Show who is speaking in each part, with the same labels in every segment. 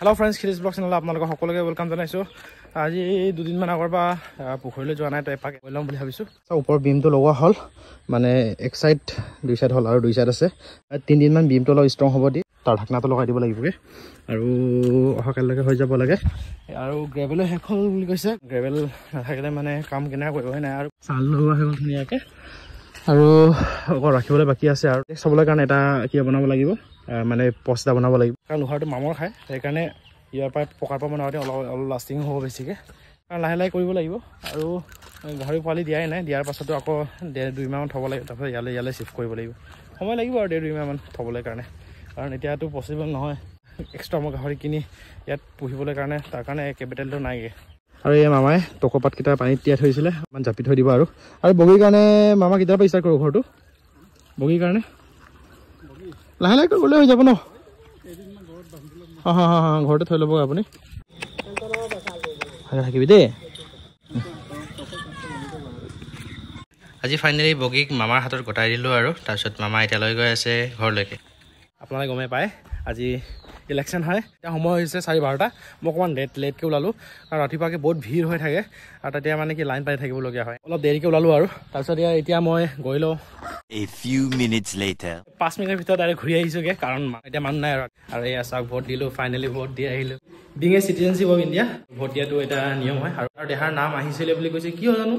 Speaker 1: hello' friends খিৰিজ blog চেনেলত আপোনালোকক সকলোকে ৱেলকাম জনাইছোঁ আজি দুদিনমান আগৰ পৰা পুখুৰীলৈ যোৱা নাই তাই পাকে ল'ম বুলি ভাবিছোঁ ওপৰৰ বিমটো লগোৱা হ'ল মানে এক ছাইড দুই ছাইড হ'ল আৰু দুই ছাইড আছে তিনিদিনমান বিমটো অলপ ষ্ট্ৰং হ'ব দি তাৰ ঢাকনাটো লগাই দিব লাগিবগৈ আৰু অহাকাইলৈকে হৈ যাব লাগে আৰু গ্ৰেভেলো শেষ হ'ল বুলি কৈছে গ্ৰেভেল নাথাকিলে মানে কাম কেনেকৈ কৰিবই নাই আৰু চাল লগোৱা হৈ ধুনীয়াকৈ আৰু অকল ৰাখিবলৈ বাকী আছে আৰু চাবলৈ কাৰণে এটা কিয় বনাব লাগিব মানে পচিটা বনাব লাগিব কাৰণ লোহাৰটো মামৰ খায় সেইকাৰণে ইয়াৰ পৰা পকাৰ পৰা বনাওঁতে অলপ অলপ লাষ্টিং হ'ব বেছিকৈ কাৰণ লাহে লাহে কৰিব লাগিব আৰু গাহৰি পোৱালি দিয়াই নাই দিয়াৰ পাছতো আকৌ ডেৰ দুইমাহমান থ'ব লাগিব তাৰপিছত ইয়ালৈ ইয়ালৈ চিফ্ট কৰিব লাগিব সময় লাগিব আৰু ডেৰ দুইমাহমান থ'বলৈ কাৰণে কাৰণ এতিয়াতো পচিবল নহয় এক্সট্ৰা মই গাহৰি কিনি ইয়াত পুহিবলৈ কাৰণে তাৰ কাৰণে কেপিটেলটো নাইগৈ আৰু এই মামাই টকৰপাতকেইটা পানীত তিয়াই থৈছিলে অকণমান জাপি থৈ দিব আৰু আৰু বগীৰ কাৰণে মামা কেতিয়াৰ পৰা ষ্টাৰ্ট কৰোঁ ঘৰটো বগীৰ কাৰণে লাহে লাহে গ'লে হৈ যাব ন ঘৰতে থৈ ল'ব আপুনি থাকিবি দেই আজি ফাইনেলি বগীক মামাৰ হাতত গতাই দিলোঁ আৰু তাৰপিছত মামা এতিয়ালৈ গৈ আছে ঘৰলৈকে আপোনালোকে গমেই পায় আজি ইলেকশ্যন হয় এতিয়া সময় হৈছে চাৰি বাৰটা মই অকণমান লেট লেটকৈ ওলালোঁ কাৰণ ৰাতিপুৱাকৈ বহুত ভিৰ হৈ থাকে আৰু তেতিয়া মানে কি লাইন পাতি থাকিবলগীয়া হয় অলপ দেৰিকৈ ওলালোঁ আৰু তাৰপিছত ইয়াৰ এতিয়া মই গৈ লওঁ পাঁচ মিনিটৰ ভিতৰত আৰু ঘূৰি আহিছোগৈ কাৰণ এতিয়া মানুহ নাই আৰু আৰু এয়া চাওক ভোট দিলোঁ ফাইনেলি ভোট দি আহিলোঁ being a citizenship of India ভোট দিয়াটো এটা নিয়ম হয় আৰু দেহাৰ নাম আহিছিলে বুলি কৈছে কিয় জানো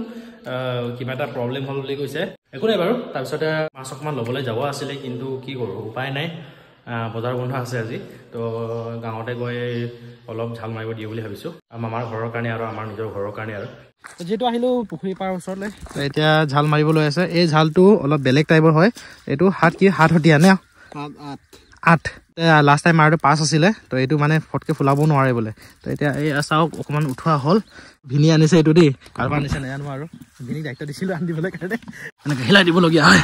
Speaker 1: কিবা এটা প্ৰব্লেম হ'ল বুলি কৈছে একো নাই বাৰু তাৰপিছতে মাছ অকণমান ল'বলৈ যাব আছিলে কিন্তু কি কৰোঁ উপায় নাই বজাৰ বন্ধ আছে আজি তো গাঁৱতে গৈ অলপ ঝাল মাৰিব দিওঁ বুলি ভাবিছোঁ মামাৰ ঘৰৰ কাৰণে আৰু আমাৰ নিজৰ ঘৰৰ কাৰণে আৰু যিহেতু আহিলোঁ পুখুৰী পাৰ ওচৰলৈ এতিয়া ঝাল মাৰিব লৈ আছে এই ঝালটো অলপ বেলেগ টাইপৰ হয় এইটো হাত কি হাতহতীয়া নে আঠ লাষ্ট টাইম মাৰোঁতে পাঁচ আছিলে তো এইটো মানে ফটকে ফুলাব নোৱাৰে বোলে তো এতিয়া এই চাওক অকণমান উঠোৱা হ'ল ভিনি আনিছে এইটো দেই কাৰোবাৰ আনিছে নাজানো আৰু ভিনি দায়িত্ব দিছিলোঁ আনি দিবলৈ কাৰণে এনেকৈ হিলাই দিবলগীয়া হয়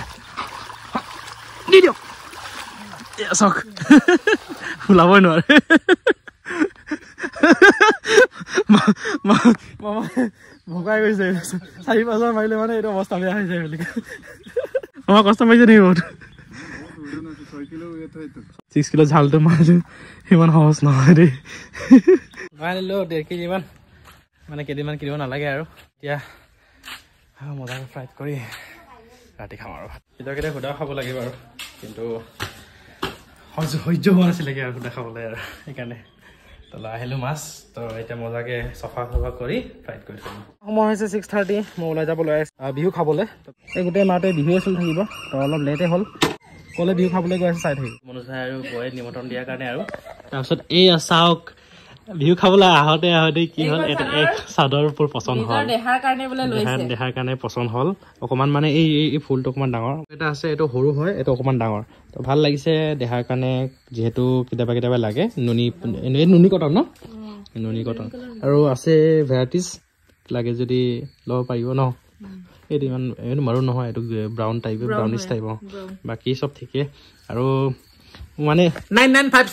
Speaker 1: দি দিয়ক ইয়া চাওক ফুলাবই নোৱাৰে ভকাই গৈছে চাৰি পাঁচবাৰ মাৰিলে মানে এইটো অৱস্থা বেয়া হৈ যায় বুলি আমাৰ কষ্ট মাৰিছে নেকি বহুত ছিক্স কিলো ঝালটো মাৰিলো সিমান সহজ নহয় দেই মাৰি ল'লো ডেৰ কেজিমান মানে কেইদিনমান কিনিব নালাগে আৰু এতিয়া মজাকৈ ফ্ৰাইড কৰি ৰাতি খাম আৰু কেতিয়া কেতিয়া সোধা খাব লাগিব আৰু কিন্তু সহ্য হোৱা কি আৰু দেখাবলে আৰু সেইকাৰণে তলা আহিলোঁ মাছ তো এতিয়া মজাকে চফা চফা কৰি ফ্ৰাইড কৰি থলো সময় হৈছে ছিক্স থাৰ্টি মই ওলাই যাব যাবলৈ বিহু খাবলে এই গোটেই মাতে বিহুৱে চলি থাকিব তো অলপ লেটে হ'ল কলে বিহু খাবলৈ গৈ আছে চাই থাকিব মনোজাই আৰু গৈ নিমন্ত্ৰণ দিয়াৰ কাৰণে আৰু তাৰপিছত এই চাওক বিহু খাবলৈ আহোঁতে আহোঁতে কি হ'ল চাদৰ চাদৰবোৰ পচন্দ হ'ল দেহাৰ কাৰণে পচন্দ হ'ল অকণমান মানে এই এই ফুলটো অকণমান ডাঙৰ এটা আছে এইটো সৰু হয় এইটো অকণমান ডাঙৰ তো ভাল লাগিছে দেহাৰ কাৰণে যিহেতু কেতিয়াবা কেতিয়াবা লাগে নুনি এই নুনি কটন ন নুনি কটন আৰু আছে ভেৰাইটিজ লাগে যদি ল'ব পাৰিব ন এইটো ইমান এইটো মাৰো নহয় এইটো ব্ৰাউন টাইপ ব্ৰাউনিছ টাইপ অঁ বাকী চব
Speaker 2: ঠিকে আৰু মানে নাইন নাইন ফাইভ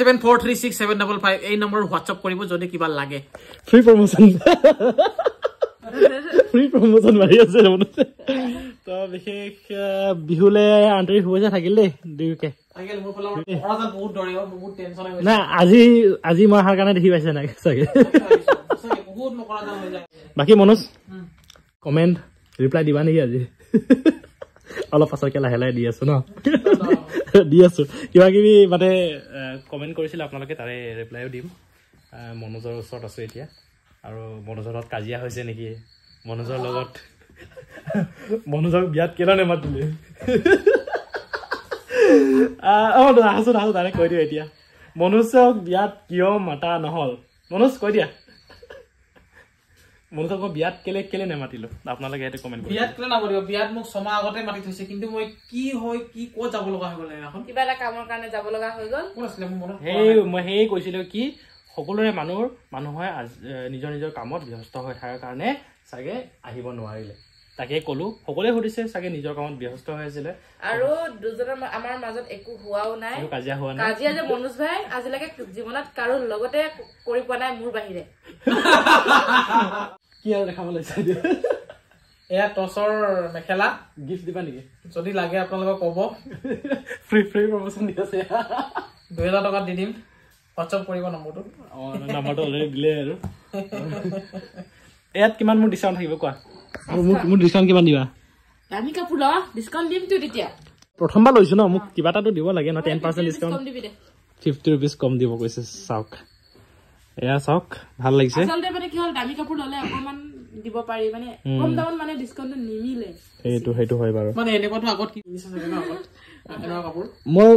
Speaker 1: থাকিল দেই আজি আজি মই অহাৰ কাৰণে দেখি পাইছে নাই বাকী মনোজ কমেণ্ট ৰিপ্লাই দিবা নেকি আজি অলপ পাছতকে লাহে লাহে দি আছো ন দি আছো কিবা কিবি মানে কমেণ্ট কৰিছিলে আপোনালোকে তাৰে ৰিপ্লাইও দিম মনোজৰ ওচৰত আছো এতিয়া আৰু মনোজৰ লগত কাজিয়া হৈছে নেকি মনোজৰ লগত মনোজক বিয়াত কেলৈ নেমাতিলে আহ আহোঁ আহোঁ তাৰে কৈ দিওঁ এতিয়া মনোজক বিয়াত কিয় মাতা নহ'ল মনোজ কৈ দিয়া কেলে নেমাতিলো
Speaker 2: আপোনালোকে বিয়াত কেলে নামাতিব বিয়াত মোক ছমাহ আগতে মাতি থৈছে কিন্তু মই কি হয় কি কত যাব লগা হৈ গল কিবা এটা কামৰ কাৰণে যাব লগা হৈ গল কোন আছিলে মোৰ মনত
Speaker 1: মই সেই কৈছিলো কি সকলোৰে মানুহ মানুহে নিজৰ নিজৰ কামত ব্যস্ত হৈ থকাৰ কাৰণে চাগে আহিব নোৱাৰিলে তাকে কলো সকলে সুধিছে চাগে নিজৰ কামত ব্যস্ত হৈ আছিলে আৰু
Speaker 2: দুজনে আমাৰ মাজত একো হোৱাও নাই
Speaker 1: কাজিয়া হোৱা নাই কাজিয়া যে মনোজ
Speaker 2: ভাই আজিলৈকে জীৱনত কাৰো লগতে কৰি পোৱা নাই মোৰ বাহিৰে কি আৰু দেখাব লাগিছে এয়া টচৰ মেখেলা গিফ্ট দিবা নেকি যদি লাগে আপোনালোকক ক'ব ফ্ৰী ফ্ৰী প্ৰমোশ্যন দি আছে দুহেজাৰ টকাত দি দিম হোৱাটছআপ কৰিব নম্বৰটো নম্বৰটো অলৰেডি
Speaker 1: দিলে আৰু ইয়াত কিমান মোৰ ডিচকাউণ্ট থাকিব কোৱা মোক ডিস্কাউণ্ট কিমান দিবা
Speaker 2: আমি কাপোৰ লওঁ ডিস্কাউণ্ট দিমতো তেতিয়া
Speaker 1: প্ৰথমবাৰ লৈছো ন মোক কিবা এটাতো দিব লাগে ন ten percent discount fifty rupees কম দিব কৈছে চাওক এয়া চাওক ভাল লাগিছে মই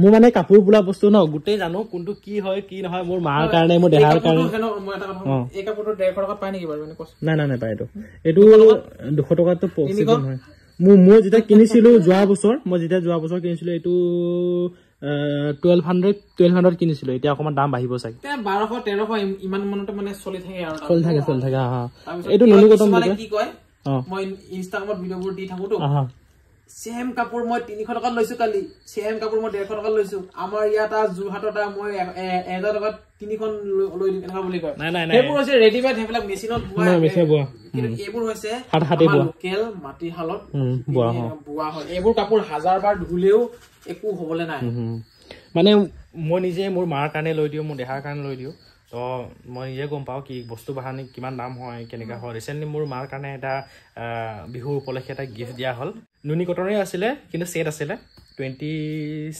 Speaker 1: মোৰ মানে কাপোৰ বোলা বস্তু ন গোটেই জানো কোনটো কি হয় কি নহয় মোৰ মাৰ কাৰণে মোৰ দেহাৰ কাৰণে নাই নাই নাপায় এইটো এইটো দুশ টকাতো পচিবল নহয় মোৰ মই যেতিয়া কিনিছিলো যোৱা বছৰ মই যেতিয়া যোৱা বছৰ কিনিছিলো এইটো হাণ্ড্ৰেড কিনিছিলো এতিয়া অকমান দাম বাঢ়িব চাগে
Speaker 2: ইমান মানতে মানে চেম কাপোৰ মই তিনিশ টকাত লৈছো কালি চেম কাপোৰ মই ডেৰশ টকাত লৈছো আমাৰ ইয়াত যোৰহাটত মই এহেজাৰ টকাত তিনিখন লৈ দিম এনেকুৱা বুলি কয় ৰেডিমেড সেইবিলাক মেচিনত এইবোৰ হৈছে লোকেল মাটিশালত বোৱা হয় এইবোৰ কাপোৰ হাজাৰ বাৰ ধুলেও
Speaker 1: একো হবলে নাই মানে মই নিজে মোৰ মাৰ কাৰণে লৈ দিওঁ মোৰ দেহাৰ কাৰণে লৈ দিওঁ তো মই নিজে গম পাওঁ কি বস্তু বাহানি কিমান দাম হয় কেনেকুৱা হয় ৰিচেণ্টলি মোৰ মাৰ কাৰণে এটা বিহু উপলক্ষে এটা গিফ্ট দিয়া হ'ল নুনি কটনৰে আছিলে কিন্তু ছেট আছিলে টুৱেণ্টি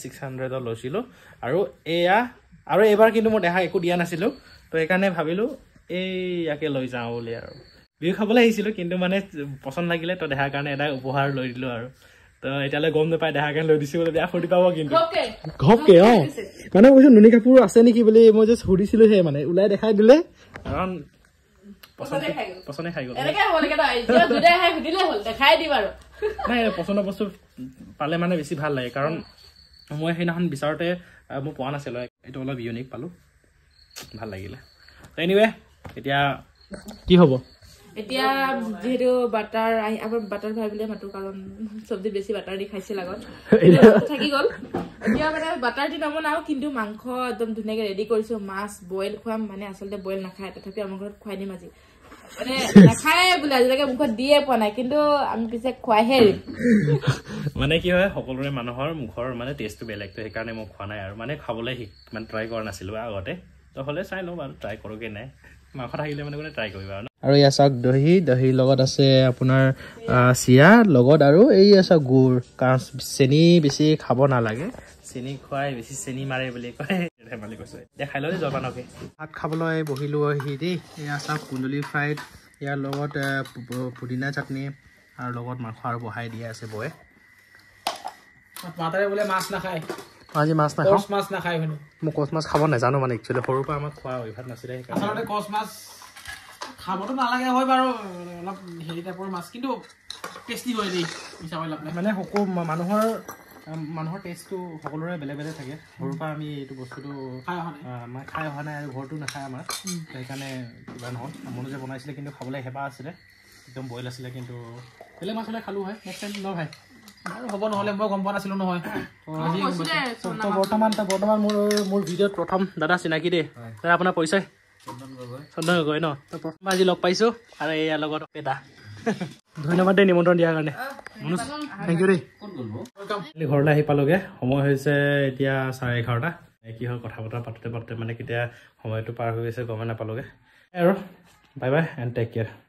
Speaker 1: ছিক্স হাণ্ড্ৰেডত লৈছিলোঁ আৰু এয়া আৰু এইবাৰ কিন্তু মই দেহা একো দিয়া নাছিলোঁ তো সেইকাৰণে ভাবিলোঁ এই ইয়াকে লৈ যাওঁ বুলি আৰু বিহু খাবলৈ আহিছিলোঁ কিন্তু মানে পচন্দ লাগিলে তো দেহাৰ কাৰণে এটা উপহাৰ লৈ দিলোঁ আৰু এতিয়ালৈ গম নাপায় দেখা কেনে লৈ দিছো বুলি বেয়া সুধি পাব কিন্তু ঘপকে অ মানে কৈছো নুনি কাপোৰ আছে নেকি বুলি মই যে সুধিছিলো সেই মানে ওলাই দেখাই দিলে কাৰণ পচন্দ বস্তু পালে মানে বেছি ভাল লাগে কাৰণ মই সেইদিনাখন বিচাৰোতে মই পোৱা নাছিলো এইটো অলপ ইউনিক পালো ভাল লাগিলে এনিৱে এতিয়া কি হ'ব
Speaker 2: এতিয়া যিহেতু বাটাৰ আহি আমাৰ বাটাৰ ভাই বুলিয়ে মাতো কাৰণ চবজি বেছি বাটাৰ দি খাইছিল আগত থাকি গ'ল এতিয়া মানে বাটাৰ দি নবনাওঁ কিন্তু মাংস একদম ধুনীয়াকে ৰেডি কৰিছো মাছ বইল খোৱাম মানে আচলতে বইল নাখায় তথাপি আমাৰ ঘৰত খুৱাই দিম আজি
Speaker 1: মানে কি হয় সকলোৰে মানুহৰ মুখৰ মানে টেষ্টটো বেলেগ তো সেইকাৰণে মই খোৱা নাই আৰু মানে খাবলৈ মানে ট্ৰাই কৰা নাছিলো আগতে ত হ'লে চাই লওঁ বাৰু ট্ৰাই কৰোগৈ নাই মাংস থাকিলে মানে মানে ট্ৰাই কৰিবা আৰু ন আৰু ইয়া চাওক দহি দহিৰ লগত আছে আপোনাৰ চিৰা লগত আৰু এই চাওক গুড় কাৰণ চেনি বেছি খাব নালাগে চেনি খুৱাই বেছি চেনি মাৰে বুলি কয় ধেমালি কৈছে দেখাই ল'লে জলপানকে ভাত খাবলৈ বহিলোঁ সি দেই এয়া চাওক কুন্দলি ফ্ৰাইড ইয়াৰ লগত পুদিনা চাটনি আৰু লগত মাংস আৰু বহাই দিয়া আছে বয়ে
Speaker 2: মাতাৰে বোলে মাছ নাখায়
Speaker 1: আজি মাছ নাই কচ মাছ না খাই হয় মই কচ মাছ খাব নাজানো মানে একচুয়ালি সৰুৰ পৰা আমাক খোৱা অভ্যাস নাছিলে আচলতে
Speaker 2: কচ মাছ খাবতো নালাগে হয় বাৰু অলপ হেৰি টাইপৰ মাছ কিন্তু টেষ্টি হয় দেই হিচাপে লাগে মানে সকলো মানুহৰ মানুহৰ টেষ্টটো
Speaker 1: সকলোৰে বেলেগ বেলেগ থাকে সৰুৰ পৰা আমি এইটো বস্তুটো খাই অহা নাই খাই অহা নাই আৰু ঘৰটো নাখায় আমাৰ সেইকাৰণে কিবা নহ'ল মনো যে বনাইছিলে কিন্তু খাবলৈ হেঁপাহ আছিলে একদম বইল আছিলে কিন্তু
Speaker 2: বেলেগ মাছলৈ খালোঁ হয় নেক্সট টাইম ন ভাই ধন্যবাদ
Speaker 1: দেই নিমন্ত্ৰণ দিয়াৰ কাৰণে ঘৰলৈ আহি পালোগে সময় হৈছে এতিয়া চাৰে এঘাৰটা কি হয় কথা বতৰা পাতোতে পাতোতে মানে কেতিয়া সময়টো পাৰ হৈ গৈছে গমে নাপালোগে আৰু bye bye and take care